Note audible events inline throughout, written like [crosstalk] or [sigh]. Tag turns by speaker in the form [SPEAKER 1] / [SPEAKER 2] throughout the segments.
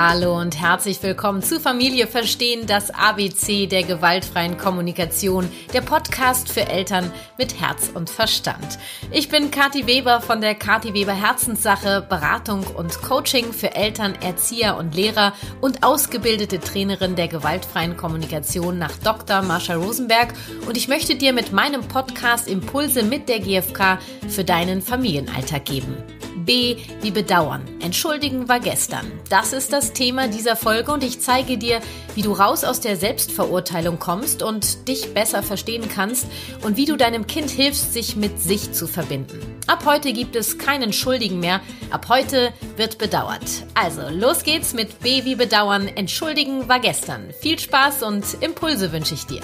[SPEAKER 1] Hallo und herzlich willkommen zu Familie Verstehen, das ABC der gewaltfreien Kommunikation, der Podcast für Eltern mit Herz und Verstand. Ich bin Kathi Weber von der Kathi Weber Herzenssache, Beratung und Coaching für Eltern, Erzieher und Lehrer und ausgebildete Trainerin der gewaltfreien Kommunikation nach Dr. Marsha Rosenberg und ich möchte dir mit meinem Podcast Impulse mit der GfK für deinen Familienalltag geben. B wie bedauern. Entschuldigen war gestern. Das ist das Thema dieser Folge und ich zeige dir, wie du raus aus der Selbstverurteilung kommst und dich besser verstehen kannst und wie du deinem Kind hilfst, sich mit sich zu verbinden. Ab heute gibt es keinen Schuldigen mehr. Ab heute wird bedauert. Also, los geht's mit B wie bedauern. Entschuldigen war gestern. Viel Spaß und Impulse wünsche ich dir.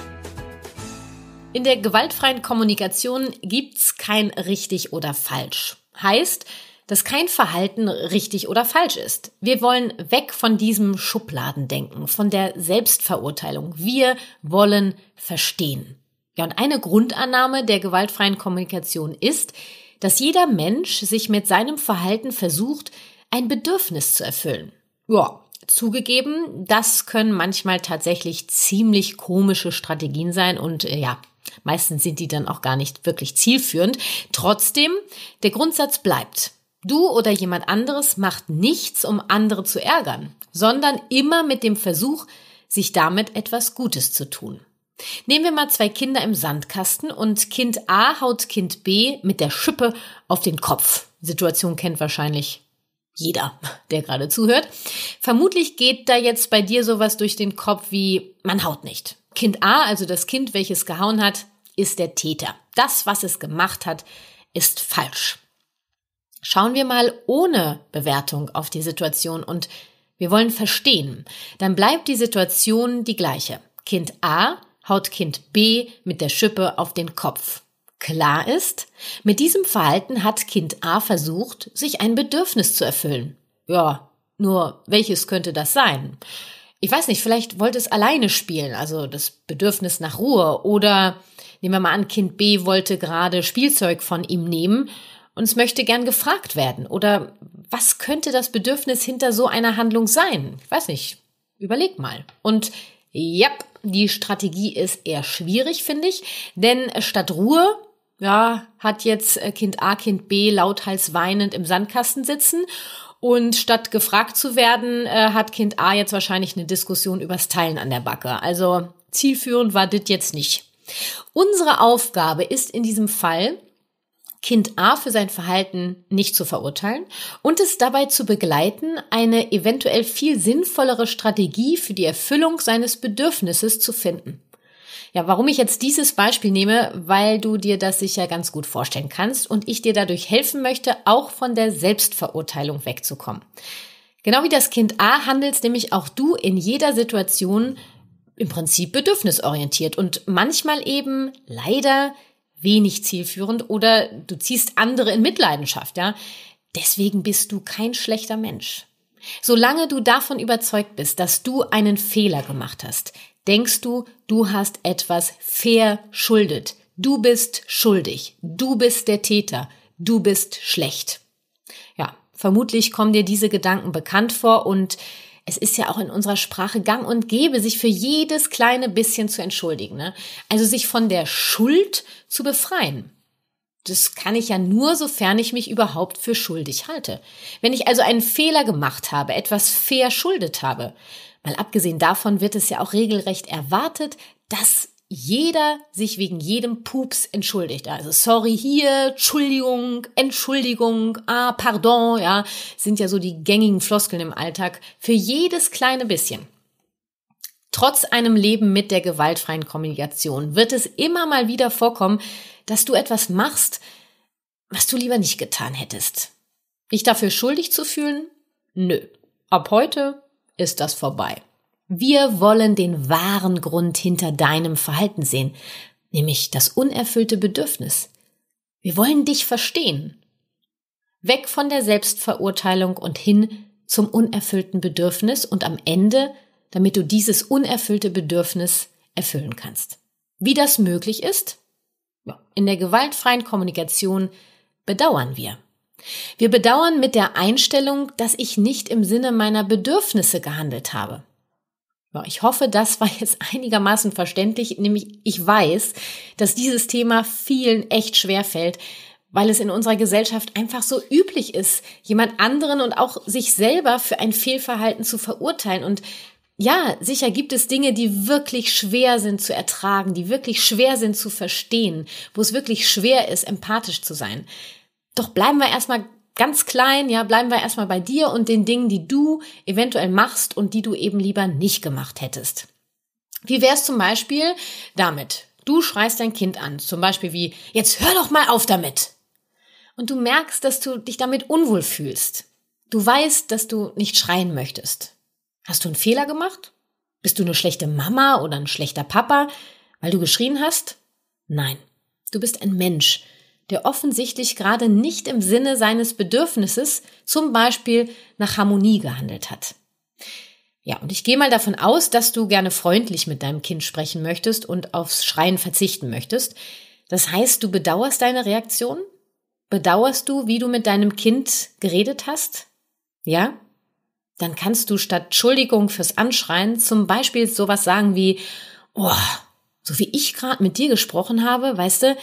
[SPEAKER 1] In der gewaltfreien Kommunikation gibt's kein richtig oder falsch. Heißt, dass kein Verhalten richtig oder falsch ist. Wir wollen weg von diesem Schubladendenken, von der Selbstverurteilung. Wir wollen verstehen. Ja, und eine Grundannahme der gewaltfreien Kommunikation ist, dass jeder Mensch sich mit seinem Verhalten versucht, ein Bedürfnis zu erfüllen. Ja, zugegeben, das können manchmal tatsächlich ziemlich komische Strategien sein und äh, ja, meistens sind die dann auch gar nicht wirklich zielführend. Trotzdem, der Grundsatz bleibt. Du oder jemand anderes macht nichts, um andere zu ärgern, sondern immer mit dem Versuch, sich damit etwas Gutes zu tun. Nehmen wir mal zwei Kinder im Sandkasten und Kind A haut Kind B mit der Schippe auf den Kopf. Situation kennt wahrscheinlich jeder, der gerade zuhört. Vermutlich geht da jetzt bei dir sowas durch den Kopf wie, man haut nicht. Kind A, also das Kind, welches gehauen hat, ist der Täter. Das, was es gemacht hat, ist falsch. Schauen wir mal ohne Bewertung auf die Situation und wir wollen verstehen. Dann bleibt die Situation die gleiche. Kind A haut Kind B mit der Schippe auf den Kopf. Klar ist, mit diesem Verhalten hat Kind A versucht, sich ein Bedürfnis zu erfüllen. Ja, nur welches könnte das sein? Ich weiß nicht, vielleicht wollte es alleine spielen, also das Bedürfnis nach Ruhe. Oder nehmen wir mal an, Kind B wollte gerade Spielzeug von ihm nehmen und es möchte gern gefragt werden? Oder was könnte das Bedürfnis hinter so einer Handlung sein? Ich weiß nicht. Überleg mal. Und ja, yep, die Strategie ist eher schwierig, finde ich, denn statt Ruhe ja, hat jetzt äh, Kind A, Kind B lauthals weinend im Sandkasten sitzen und statt gefragt zu werden, äh, hat Kind A jetzt wahrscheinlich eine Diskussion übers Teilen an der Backe. Also zielführend war das jetzt nicht. Unsere Aufgabe ist in diesem Fall, Kind A für sein Verhalten nicht zu verurteilen und es dabei zu begleiten, eine eventuell viel sinnvollere Strategie für die Erfüllung seines Bedürfnisses zu finden. Ja, warum ich jetzt dieses Beispiel nehme, weil du dir das sicher ganz gut vorstellen kannst und ich dir dadurch helfen möchte, auch von der Selbstverurteilung wegzukommen. Genau wie das Kind A handelst nämlich auch du in jeder Situation im Prinzip bedürfnisorientiert und manchmal eben leider wenig zielführend oder du ziehst andere in Mitleidenschaft, ja. Deswegen bist du kein schlechter Mensch. Solange du davon überzeugt bist, dass du einen Fehler gemacht hast, denkst du, du hast etwas verschuldet. Du bist schuldig. Du bist der Täter. Du bist schlecht. Ja, vermutlich kommen dir diese Gedanken bekannt vor und es ist ja auch in unserer Sprache gang und gäbe, sich für jedes kleine bisschen zu entschuldigen. Ne? Also sich von der Schuld zu befreien. Das kann ich ja nur, sofern ich mich überhaupt für schuldig halte. Wenn ich also einen Fehler gemacht habe, etwas verschuldet habe, mal abgesehen davon wird es ja auch regelrecht erwartet, dass jeder sich wegen jedem Pups entschuldigt. Also sorry hier, Entschuldigung, Entschuldigung, ah, pardon, ja, sind ja so die gängigen Floskeln im Alltag für jedes kleine bisschen. Trotz einem Leben mit der gewaltfreien Kommunikation wird es immer mal wieder vorkommen, dass du etwas machst, was du lieber nicht getan hättest. Dich dafür schuldig zu fühlen? Nö. Ab heute ist das vorbei. Wir wollen den wahren Grund hinter deinem Verhalten sehen, nämlich das unerfüllte Bedürfnis. Wir wollen dich verstehen. Weg von der Selbstverurteilung und hin zum unerfüllten Bedürfnis und am Ende, damit du dieses unerfüllte Bedürfnis erfüllen kannst. Wie das möglich ist? In der gewaltfreien Kommunikation bedauern wir. Wir bedauern mit der Einstellung, dass ich nicht im Sinne meiner Bedürfnisse gehandelt habe. Ich hoffe, das war jetzt [laughs] einigermaßen verständlich, nämlich ich weiß, dass dieses Thema vielen echt schwer fällt, weil es in unserer Gesellschaft einfach so üblich ist, jemand anderen und auch sich selber für ein Fehlverhalten zu verurteilen und ja, sicher gibt es Dinge, die wirklich schwer sind zu ertragen, die wirklich schwer sind zu verstehen, wo es wirklich schwer ist, empathisch zu sein. Doch bleiben wir erstmal ganz klein, ja, bleiben wir erstmal bei dir und den Dingen, die du eventuell machst und die du eben lieber nicht gemacht hättest. Wie wär's zum Beispiel damit? Du schreist dein Kind an, zum Beispiel wie, jetzt hör doch mal auf damit. Und du merkst, dass du dich damit unwohl fühlst. Du weißt, dass du nicht schreien möchtest. Hast du einen Fehler gemacht? Bist du eine schlechte Mama oder ein schlechter Papa, weil du geschrien hast? Nein, du bist ein Mensch der offensichtlich gerade nicht im Sinne seines Bedürfnisses, zum Beispiel nach Harmonie gehandelt hat. Ja, und ich gehe mal davon aus, dass du gerne freundlich mit deinem Kind sprechen möchtest und aufs Schreien verzichten möchtest. Das heißt, du bedauerst deine Reaktion? Bedauerst du, wie du mit deinem Kind geredet hast? Ja? Dann kannst du statt Entschuldigung fürs Anschreien zum Beispiel sowas sagen wie, oh, so wie ich gerade mit dir gesprochen habe, weißt du,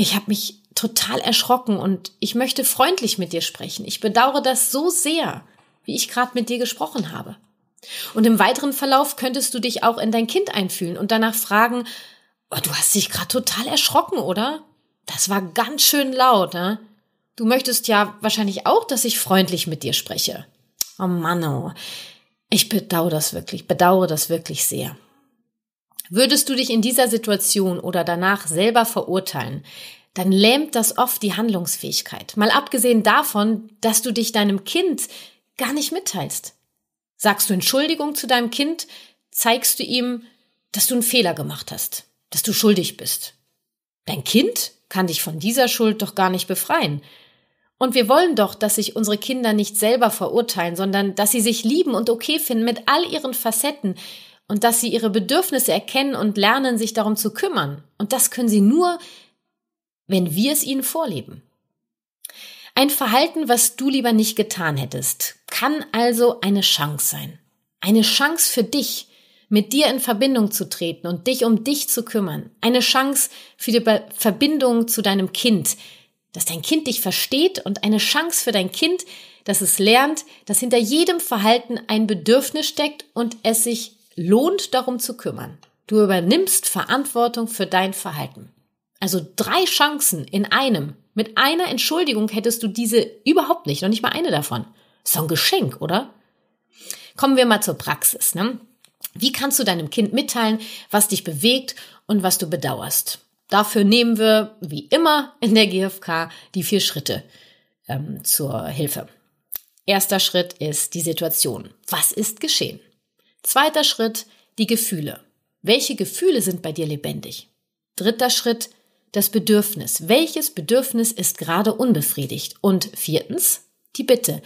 [SPEAKER 1] ich habe mich total erschrocken und ich möchte freundlich mit dir sprechen. Ich bedauere das so sehr, wie ich gerade mit dir gesprochen habe. Und im weiteren Verlauf könntest du dich auch in dein Kind einfühlen und danach fragen, oh, du hast dich gerade total erschrocken, oder? Das war ganz schön laut, ne? Du möchtest ja wahrscheinlich auch, dass ich freundlich mit dir spreche. Oh Mann, oh. ich bedauere das wirklich, bedauere das wirklich sehr. Würdest du dich in dieser Situation oder danach selber verurteilen, dann lähmt das oft die Handlungsfähigkeit. Mal abgesehen davon, dass du dich deinem Kind gar nicht mitteilst. Sagst du Entschuldigung zu deinem Kind, zeigst du ihm, dass du einen Fehler gemacht hast, dass du schuldig bist. Dein Kind kann dich von dieser Schuld doch gar nicht befreien. Und wir wollen doch, dass sich unsere Kinder nicht selber verurteilen, sondern dass sie sich lieben und okay finden mit all ihren Facetten, und dass sie ihre Bedürfnisse erkennen und lernen, sich darum zu kümmern. Und das können sie nur, wenn wir es ihnen vorleben. Ein Verhalten, was du lieber nicht getan hättest, kann also eine Chance sein. Eine Chance für dich, mit dir in Verbindung zu treten und dich um dich zu kümmern. Eine Chance für die Verbindung zu deinem Kind, dass dein Kind dich versteht und eine Chance für dein Kind, dass es lernt, dass hinter jedem Verhalten ein Bedürfnis steckt und es sich lohnt, darum zu kümmern. Du übernimmst Verantwortung für dein Verhalten. Also drei Chancen in einem. Mit einer Entschuldigung hättest du diese überhaupt nicht, noch nicht mal eine davon. Ist doch ein Geschenk, oder? Kommen wir mal zur Praxis. Ne? Wie kannst du deinem Kind mitteilen, was dich bewegt und was du bedauerst? Dafür nehmen wir, wie immer in der GfK, die vier Schritte ähm, zur Hilfe. Erster Schritt ist die Situation. Was ist geschehen? Zweiter Schritt, die Gefühle. Welche Gefühle sind bei dir lebendig? Dritter Schritt, das Bedürfnis. Welches Bedürfnis ist gerade unbefriedigt? Und viertens, die Bitte.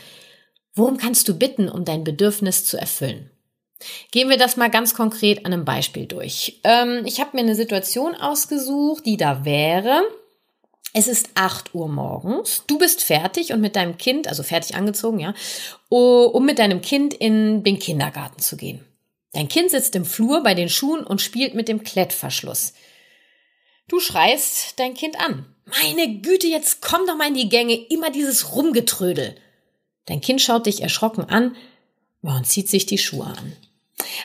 [SPEAKER 1] Worum kannst du bitten, um dein Bedürfnis zu erfüllen? Gehen wir das mal ganz konkret an einem Beispiel durch. Ähm, ich habe mir eine Situation ausgesucht, die da wäre. Es ist acht Uhr morgens. Du bist fertig und mit deinem Kind, also fertig angezogen, ja, um mit deinem Kind in den Kindergarten zu gehen. Dein Kind sitzt im Flur bei den Schuhen und spielt mit dem Klettverschluss. Du schreist dein Kind an. Meine Güte, jetzt komm doch mal in die Gänge, immer dieses Rumgetrödel. Dein Kind schaut dich erschrocken an und zieht sich die Schuhe an.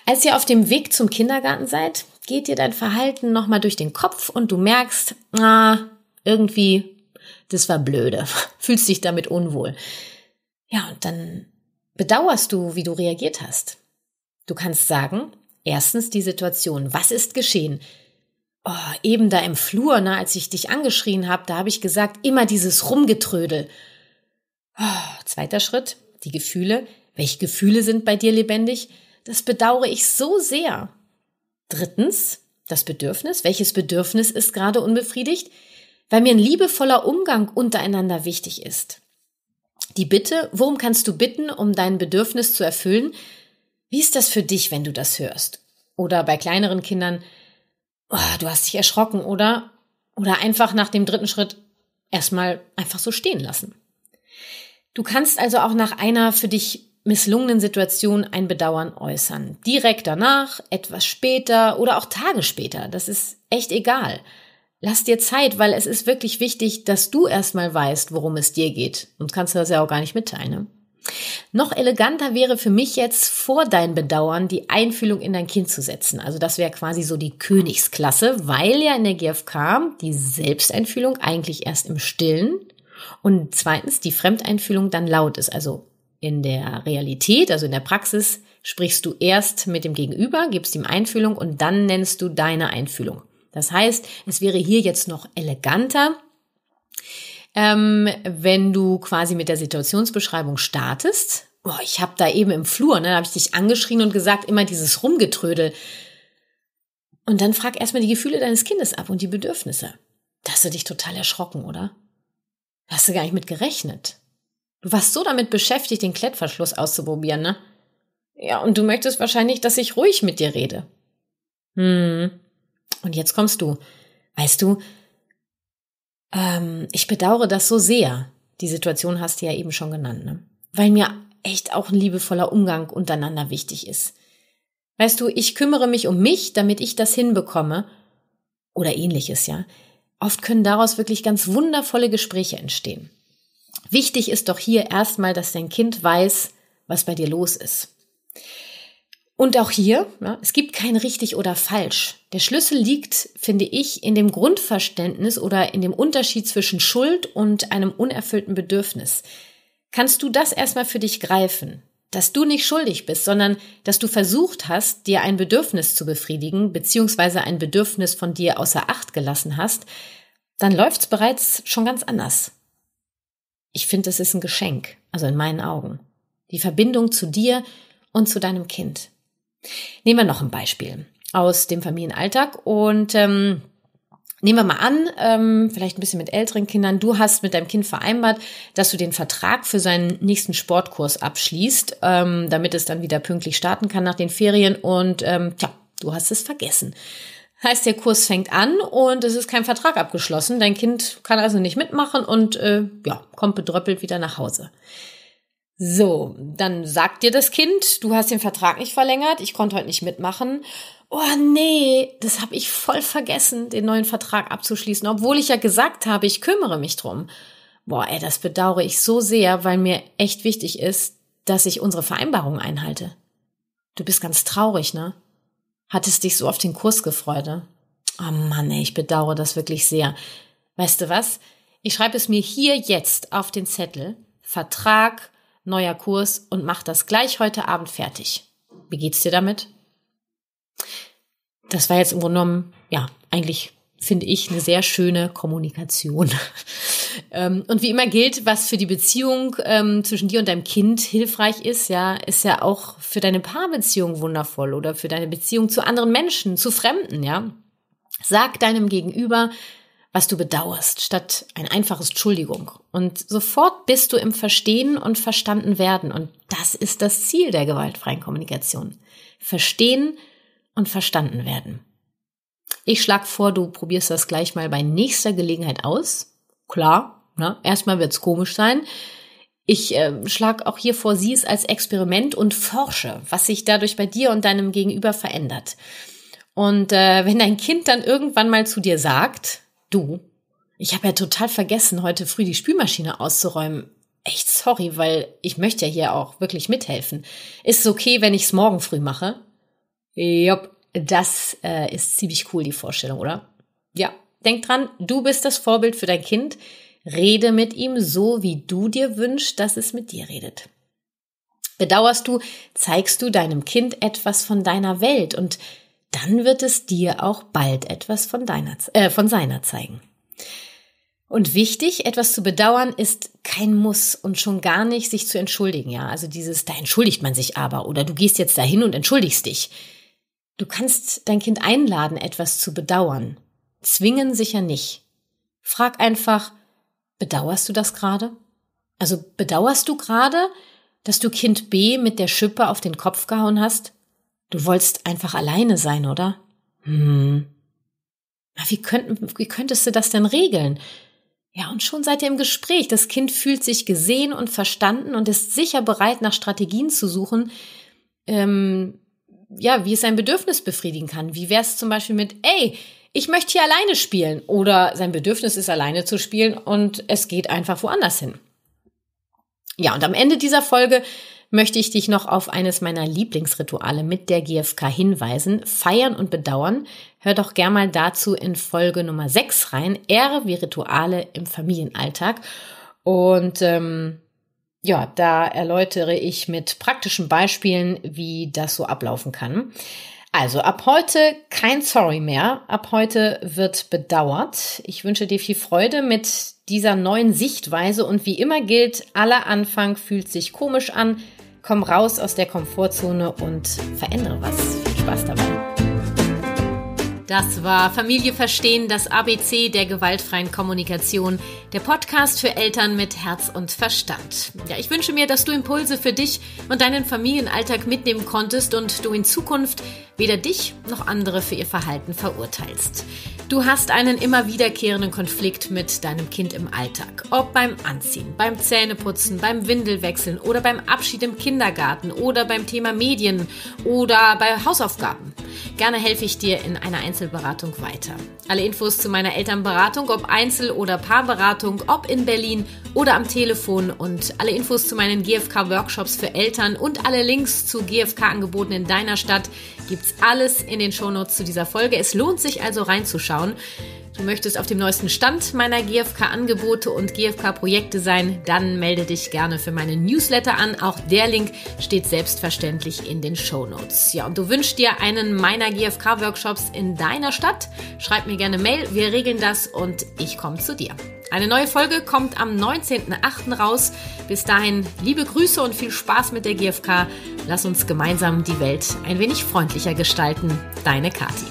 [SPEAKER 1] Als ihr auf dem Weg zum Kindergarten seid, geht dir dein Verhalten nochmal durch den Kopf und du merkst, ah, irgendwie, das war blöde, [laughs] fühlst dich damit unwohl. Ja, und dann bedauerst du, wie du reagiert hast. Du kannst sagen, erstens die Situation, was ist geschehen? Oh, eben da im Flur, na, ne, als ich dich angeschrien habe, da habe ich gesagt, immer dieses Rumgetrödel. Oh, zweiter Schritt, die Gefühle. Welche Gefühle sind bei dir lebendig? Das bedauere ich so sehr. Drittens, das Bedürfnis. Welches Bedürfnis ist gerade unbefriedigt? weil mir ein liebevoller Umgang untereinander wichtig ist. Die Bitte, worum kannst du bitten, um dein Bedürfnis zu erfüllen? Wie ist das für dich, wenn du das hörst? Oder bei kleineren Kindern, oh, du hast dich erschrocken, oder? Oder einfach nach dem dritten Schritt erstmal einfach so stehen lassen. Du kannst also auch nach einer für dich misslungenen Situation ein Bedauern äußern. Direkt danach, etwas später oder auch Tage später. Das ist echt egal lass dir Zeit, weil es ist wirklich wichtig, dass du erstmal weißt, worum es dir geht. Sonst kannst du das ja auch gar nicht mitteilen. Ne? Noch eleganter wäre für mich jetzt vor dein Bedauern die Einfühlung in dein Kind zu setzen. Also das wäre quasi so die Königsklasse, weil ja in der GfK die Selbsteinfühlung eigentlich erst im Stillen und zweitens die Fremdeinfühlung dann laut ist. Also in der Realität, also in der Praxis, sprichst du erst mit dem Gegenüber, gibst ihm Einfühlung und dann nennst du deine Einfühlung. Das heißt, es wäre hier jetzt noch eleganter, ähm, wenn du quasi mit der Situationsbeschreibung startest. Boah, ich habe da eben im Flur, ne, habe ich dich angeschrien und gesagt, immer dieses Rumgetrödel. Und dann frag erstmal die Gefühle deines Kindes ab und die Bedürfnisse. Da hast du dich total erschrocken, oder? Da hast du gar nicht mit gerechnet. Du warst so damit beschäftigt, den Klettverschluss auszuprobieren, ne? Ja, und du möchtest wahrscheinlich, dass ich ruhig mit dir rede. Hm, und jetzt kommst du. Weißt du, ähm, ich bedauere das so sehr. Die Situation hast du ja eben schon genannt, ne? Weil mir echt auch ein liebevoller Umgang untereinander wichtig ist. Weißt du, ich kümmere mich um mich, damit ich das hinbekomme. Oder ähnliches, ja. Oft können daraus wirklich ganz wundervolle Gespräche entstehen. Wichtig ist doch hier erstmal, dass dein Kind weiß, was bei dir los ist. Und auch hier, ne, es gibt kein richtig oder falsch. Der Schlüssel liegt, finde ich, in dem Grundverständnis oder in dem Unterschied zwischen Schuld und einem unerfüllten Bedürfnis. Kannst du das erstmal für dich greifen? Dass du nicht schuldig bist, sondern dass du versucht hast, dir ein Bedürfnis zu befriedigen, beziehungsweise ein Bedürfnis von dir außer Acht gelassen hast, dann läuft's bereits schon ganz anders. Ich finde, es ist ein Geschenk, also in meinen Augen. Die Verbindung zu dir und zu deinem Kind. Nehmen wir noch ein Beispiel aus dem Familienalltag und ähm, Nehmen wir mal an, ähm, vielleicht ein bisschen mit älteren Kindern, du hast mit deinem Kind vereinbart, dass du den Vertrag für seinen nächsten Sportkurs abschließt, ähm, damit es dann wieder pünktlich starten kann nach den Ferien und ähm, tja, du hast es vergessen. Heißt, der Kurs fängt an und es ist kein Vertrag abgeschlossen. Dein Kind kann also nicht mitmachen und äh, ja, kommt bedröppelt wieder nach Hause. So, dann sagt dir das Kind, du hast den Vertrag nicht verlängert, ich konnte heute nicht mitmachen. Oh nee, das habe ich voll vergessen, den neuen Vertrag abzuschließen, obwohl ich ja gesagt habe, ich kümmere mich drum. Boah, ey, das bedauere ich so sehr, weil mir echt wichtig ist, dass ich unsere Vereinbarung einhalte. Du bist ganz traurig, ne? Hattest dich so auf den Kurs gefreut, ne? Oh Mann, ey, ich bedauere das wirklich sehr. Weißt du was? Ich schreibe es mir hier jetzt auf den Zettel. Vertrag neuer Kurs und mach das gleich heute Abend fertig. Wie geht's dir damit? Das war jetzt im Grunde genommen, ja, eigentlich finde ich eine sehr schöne Kommunikation. [laughs] Ähm, und wie immer gilt, was für die Beziehung ähm, zwischen dir und deinem Kind hilfreich ist, ja, ist ja auch für deine Paarbeziehung wundervoll oder für deine Beziehung zu anderen Menschen, zu Fremden, ja. Sag deinem Gegenüber, was du bedauerst, statt ein einfaches Entschuldigung. Und sofort bist du im Verstehen und verstanden werden. Und das ist das Ziel der gewaltfreien Kommunikation. Verstehen und verstanden werden. Ich schlage vor, du probierst das gleich mal bei nächster Gelegenheit aus. Klar, ne? erstmal es komisch sein. Ich äh, schlag auch hier vor, sieh es als Experiment und forsche, was sich dadurch bei dir und deinem Gegenüber verändert. Und äh, wenn dein Kind dann irgendwann mal zu dir sagt, Du, ich habe ja total vergessen, heute früh die Spülmaschine auszuräumen. Echt sorry, weil ich möchte ja hier auch wirklich mithelfen. Ist es okay, wenn ich es morgen früh mache? Jopp, das äh, ist ziemlich cool, die Vorstellung, oder? Ja, denk dran, du bist das Vorbild für dein Kind. Rede mit ihm so, wie du dir wünschst, dass es mit dir redet. Bedauerst du, zeigst du deinem Kind etwas von deiner Welt und dann wird es dir auch bald etwas von, deiner, äh, von seiner zeigen. Und wichtig, etwas zu bedauern ist kein Muss und schon gar nicht sich zu entschuldigen, ja. Also dieses, da entschuldigt man sich aber oder du gehst jetzt dahin und entschuldigst dich. Du kannst dein Kind einladen, etwas zu bedauern. Zwingen sicher nicht. Frag einfach, bedauerst du das gerade? Also bedauerst du gerade, dass du Kind B mit der Schippe auf den Kopf gehauen hast? Du wolltest einfach alleine sein, oder? Hm. Wie, könnten, wie könntest du das denn regeln? Ja, und schon seid ihr im Gespräch. Das Kind fühlt sich gesehen und verstanden und ist sicher bereit, nach Strategien zu suchen, ähm, ja, wie es sein Bedürfnis befriedigen kann. Wie wäre es zum Beispiel mit, ey, ich möchte hier alleine spielen oder sein Bedürfnis ist alleine zu spielen und es geht einfach woanders hin. Ja, und am Ende dieser Folge möchte ich dich noch auf eines meiner Lieblingsrituale mit der GfK hinweisen. Feiern und bedauern. Hör doch gern mal dazu in Folge Nummer 6 rein. Ehre wie Rituale im Familienalltag. Und ähm, ja, da erläutere ich mit praktischen Beispielen, wie das so ablaufen kann. Also ab heute kein Sorry mehr. Ab heute wird bedauert. Ich wünsche dir viel Freude mit dieser neuen Sichtweise und wie immer gilt, aller Anfang fühlt sich komisch an, Komm raus aus der Komfortzone und verändere was. Viel Spaß dabei. Das war Familie verstehen, das ABC der gewaltfreien Kommunikation, der Podcast für Eltern mit Herz und Verstand. Ja, ich wünsche mir, dass du Impulse für dich und deinen Familienalltag mitnehmen konntest und du in Zukunft weder dich noch andere für ihr Verhalten verurteilst. Du hast einen immer wiederkehrenden Konflikt mit deinem Kind im Alltag, ob beim Anziehen, beim Zähneputzen, beim Windelwechseln oder beim Abschied im Kindergarten oder beim Thema Medien oder bei Hausaufgaben. Gerne helfe ich dir in einer 1 Einzelberatung weiter. Alle Infos zu meiner Elternberatung, ob Einzel- oder Paarberatung, ob in Berlin oder am Telefon und alle Infos zu meinen GFK-Workshops für Eltern und alle Links zu GFK-Angeboten in deiner Stadt gibt's alles in den Shownotes zu dieser Folge. Es lohnt sich also reinzuschauen. Du möchtest auf dem neuesten Stand meiner GFK-Angebote und GFK-Projekte sein, dann melde dich gerne für meinen Newsletter an. Auch der Link steht selbstverständlich in den Show Notes. Ja, und du wünschst dir einen meiner GFK-Workshops in deiner Stadt? Schreib mir gerne Mail, wir regeln das und ich komme zu dir. Eine neue Folge kommt am 19.08. raus. Bis dahin liebe Grüße und viel Spaß mit der GFK. Lass uns gemeinsam die Welt ein wenig freundlicher gestalten. Deine Kathi.